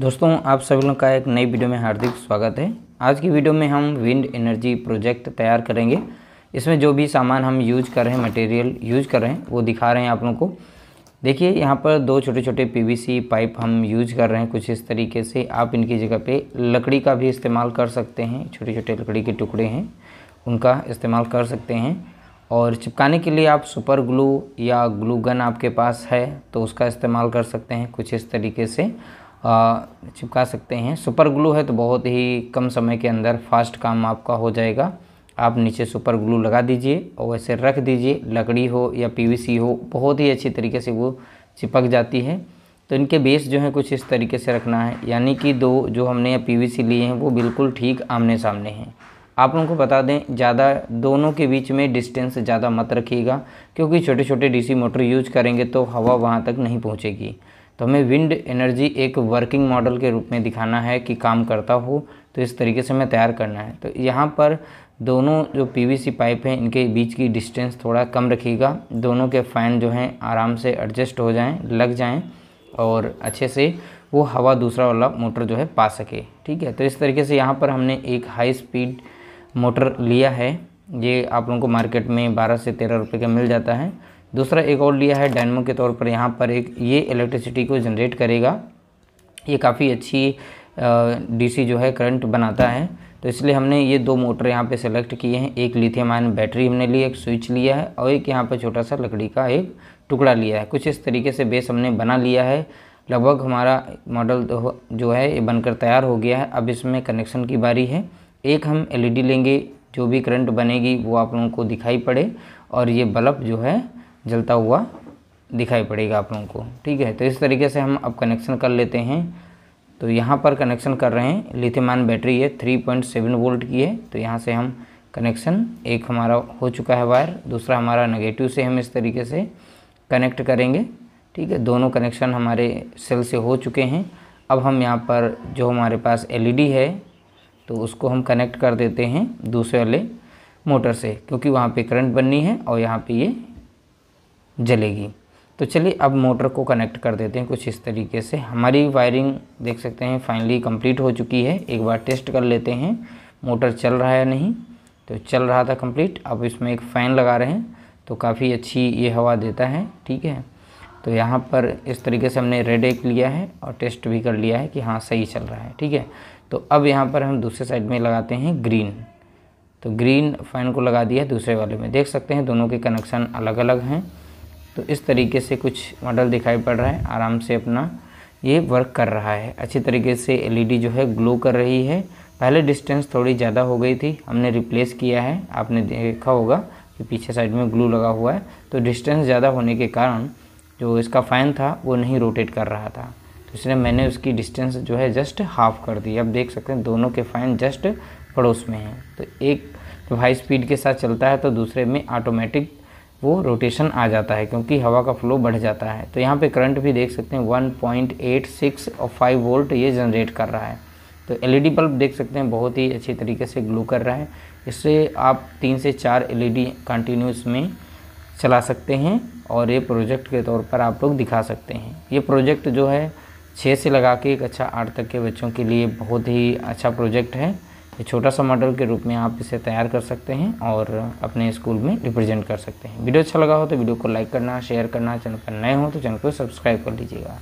दोस्तों आप सभी लोगों का एक नई वीडियो में हार्दिक स्वागत है आज की वीडियो में हम विंड एनर्जी प्रोजेक्ट तैयार करेंगे इसमें जो भी सामान हम यूज कर रहे हैं मटेरियल यूज कर रहे हैं वो दिखा रहे हैं आप लोगों को देखिए यहाँ पर दो छोटे छोटे पीवीसी पाइप हम यूज कर रहे हैं कुछ इस तरीके से आप इनकी जगह पर लकड़ी का भी इस्तेमाल कर सकते हैं छोटे छोटे लकड़ी के टुकड़े हैं उनका इस्तेमाल कर सकते हैं और चिपकाने के लिए आप सुपर ग्लू या ग्लू गन आपके पास है तो उसका इस्तेमाल कर सकते हैं कुछ इस तरीके से चिपका सकते हैं सुपर ग्लू है तो बहुत ही कम समय के अंदर फास्ट काम आपका हो जाएगा आप नीचे सुपर ग्लू लगा दीजिए और वैसे रख दीजिए लकड़ी हो या पीवीसी हो बहुत ही अच्छी तरीके से वो चिपक जाती है तो इनके बेस जो है कुछ इस तरीके से रखना है यानी कि दो जो हमने पी लिए हैं वो बिल्कुल ठीक आमने सामने हैं आप लोगों को बता दें ज़्यादा दोनों के बीच में डिस्टेंस ज़्यादा मत रखिएगा क्योंकि छोटे छोटे डीसी मोटर यूज करेंगे तो हवा वहाँ तक नहीं पहुँचेगी तो हमें विंड एनर्जी एक वर्किंग मॉडल के रूप में दिखाना है कि काम करता हो तो इस तरीके से हमें तैयार करना है तो यहाँ पर दोनों जो पीवीसी पाइप हैं इनके बीच की डिस्टेंस थोड़ा कम रखिएगा दोनों के फ़ैन जो हैं आराम से एडजस्ट हो जाएं लग जाएं और अच्छे से वो हवा दूसरा वाला मोटर जो है पा सके ठीक है तो इस तरीके से यहाँ पर हमने एक हाई स्पीड मोटर लिया है ये आप लोगों को मार्केट में बारह से तेरह रुपये का मिल जाता है दूसरा एक और लिया है डायनमो के तौर पर यहाँ पर एक ये इलेक्ट्रिसिटी को जनरेट करेगा ये काफ़ी अच्छी डीसी जो है करंट बनाता है तो इसलिए हमने ये दो मोटर यहाँ पे सेलेक्ट किए हैं एक लिथियम आयन बैटरी हमने ली एक स्विच लिया है और एक यहाँ पर छोटा सा लकड़ी का एक टुकड़ा लिया है कुछ इस तरीके से बेस हमने बना लिया है लगभग हमारा मॉडल तो जो है ये बनकर तैयार हो गया है अब इसमें कनेक्शन की बारी है एक हम एलईडी लेंगे जो भी करंट बनेगी वो आप लोगों को दिखाई पड़े और ये बल्ब जो है जलता हुआ दिखाई पड़ेगा आप लोगों को ठीक है तो इस तरीके से हम अब कनेक्शन कर लेते हैं तो यहाँ पर कनेक्शन कर रहे हैं लिथियमान बैटरी है थ्री पॉइंट सेवन वोल्ट की है तो यहाँ से हम कनेक्शन एक हमारा हो चुका है वायर दूसरा हमारा नेगेटिव से हम इस तरीके से कनेक्ट करेंगे ठीक है दोनों कनेक्शन हमारे सेल से हो चुके हैं अब हम यहाँ पर जो हमारे पास एल e है तो उसको हम कनेक्ट कर देते हैं दूसरे वाले मोटर से क्योंकि वहाँ पर करंट बननी है और यहाँ पर ये जलेगी तो चलिए अब मोटर को कनेक्ट कर देते हैं कुछ इस तरीके से हमारी वायरिंग देख सकते हैं फाइनली कंप्लीट हो चुकी है एक बार टेस्ट कर लेते हैं मोटर चल रहा है नहीं तो चल रहा था कंप्लीट अब इसमें एक फ़ैन लगा रहे हैं तो काफ़ी अच्छी ये हवा देता है ठीक है तो यहाँ पर इस तरीके से हमने रेड एक लिया है और टेस्ट भी कर लिया है कि हाँ सही चल रहा है ठीक है तो अब यहाँ पर हम दूसरे साइड में लगाते हैं ग्रीन तो ग्रीन फ़ैन को लगा दिया दूसरे वाले में देख सकते हैं दोनों के कनेक्शन अलग अलग हैं तो इस तरीके से कुछ मॉडल दिखाई पड़ रहा है आराम से अपना ये वर्क कर रहा है अच्छी तरीके से एलईडी जो है ग्लो कर रही है पहले डिस्टेंस थोड़ी ज़्यादा हो गई थी हमने रिप्लेस किया है आपने देखा होगा कि पीछे साइड में ग्लू लगा हुआ है तो डिस्टेंस ज़्यादा होने के कारण जो इसका फ़ैन था वो नहीं रोटेट कर रहा था तो इसलिए मैंने उसकी डिस्टेंस जो है जस्ट हाफ कर दी अब देख सकते हैं दोनों के फ़ैन जस्ट पड़ोस में हैं तो एक जो हाई स्पीड के साथ चलता है तो दूसरे में ऑटोमेटिक वो रोटेशन आ जाता है क्योंकि हवा का फ्लो बढ़ जाता है तो यहाँ पे करंट भी देख सकते हैं 1.86 और फाइव वोल्ट ये जनरेट कर रहा है तो एलईडी बल्ब e देख सकते हैं बहुत ही अच्छी तरीके से ग्लो कर रहा है इससे आप तीन से चार एलईडी कंटिन्यूस e में चला सकते हैं और ये प्रोजेक्ट के तौर पर आप लोग दिखा सकते हैं ये प्रोजेक्ट जो है छः से लगा के एक अच्छा आठ तक के बच्चों के लिए बहुत ही अच्छा प्रोजेक्ट है छोटा सा मॉडल के रूप में आप इसे तैयार कर सकते हैं और अपने स्कूल में रिप्रेजेंट कर सकते हैं वीडियो अच्छा लगा हो तो वीडियो को लाइक करना शेयर करना चैनल पर नए हो तो चैनल को सब्सक्राइब कर लीजिएगा